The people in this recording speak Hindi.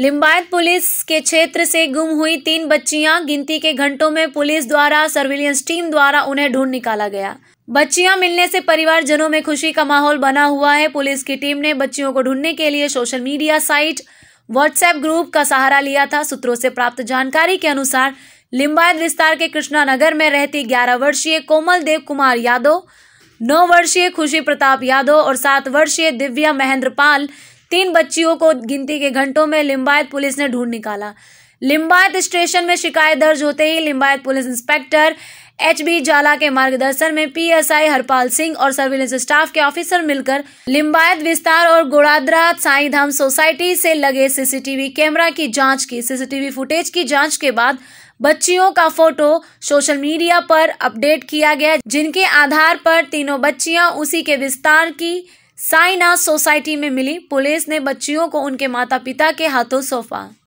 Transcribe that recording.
लिंबायत पुलिस के क्षेत्र से गुम हुई तीन बच्चियां गिनती के घंटों में पुलिस द्वारा सर्विलियंस टीम द्वारा उन्हें ढूंढ निकाला गया बच्चियां मिलने से परिवार जनों में खुशी का माहौल बना हुआ है पुलिस की टीम ने बच्चियों को ढूंढने के लिए social media site WhatsApp group का सहारा लिया था सूत्रों से प्राप्त जानकारी के अनुसार लिंबायत विस्तार के कृष्णा नगर में रहती ग्यारह वर्षीय कोमल देव कुमार यादव नौ वर्षीय खुशी प्रताप यादव और सात वर्षीय दिव्या महेंद्र पाल तीन बच्चियों को गिनती के घंटों में लिंबायत पुलिस ने ढूंढ निकाला लिंबायत स्टेशन में शिकायत दर्ज होते ही Limbayat police inspector H B Zala के मार्गदर्शन में पीएसआई हरपाल सिंह और सर्विलेंस स्टाफ के ऑफिसर मिलकर लिंबायत विस्तार और गोड़ाद्रा साई धाम सोसाइटी से लगे सीसीटीवी कैमरा की जांच की सीसीटीवी फुटेज की जांच के बाद बच्चियों का फोटो सोशल मीडिया पर अपडेट किया गया जिनके आधार पर तीनों बच्चियां उसी के विस्तार की साईनाथ सोसाइटी में मिली पुलिस ने बच्चियों को उनके माता पिता के हाथों सौंपा